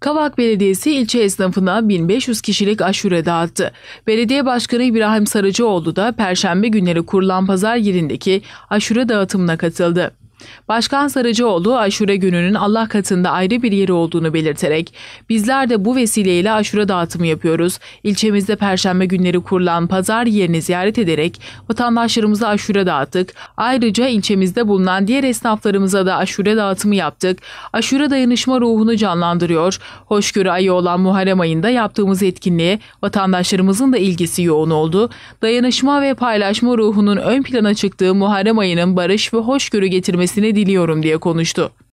Kavak Belediyesi ilçe esnafına 1500 kişilik aşure dağıttı. Belediye Başkanı İbrahim Sarıcıoğlu da Perşembe günleri kurulan pazar yerindeki aşure dağıtımına katıldı. Başkan Sarıcıoğlu aşure gününün Allah katında ayrı bir yeri olduğunu belirterek bizler de bu vesileyle aşure dağıtımı yapıyoruz. İlçemizde perşembe günleri kurulan pazar yerini ziyaret ederek vatandaşlarımıza aşure dağıttık. Ayrıca ilçemizde bulunan diğer esnaflarımıza da aşure dağıtımı yaptık. Aşure dayanışma ruhunu canlandırıyor. Hoşgörü ayı olan Muharrem ayında yaptığımız etkinliğe vatandaşlarımızın da ilgisi yoğun oldu. Dayanışma ve paylaşma ruhunun ön plana çıktığı Muharrem ayının barış ve hoşgörü getirmesi edilmesini diliyorum diye konuştu.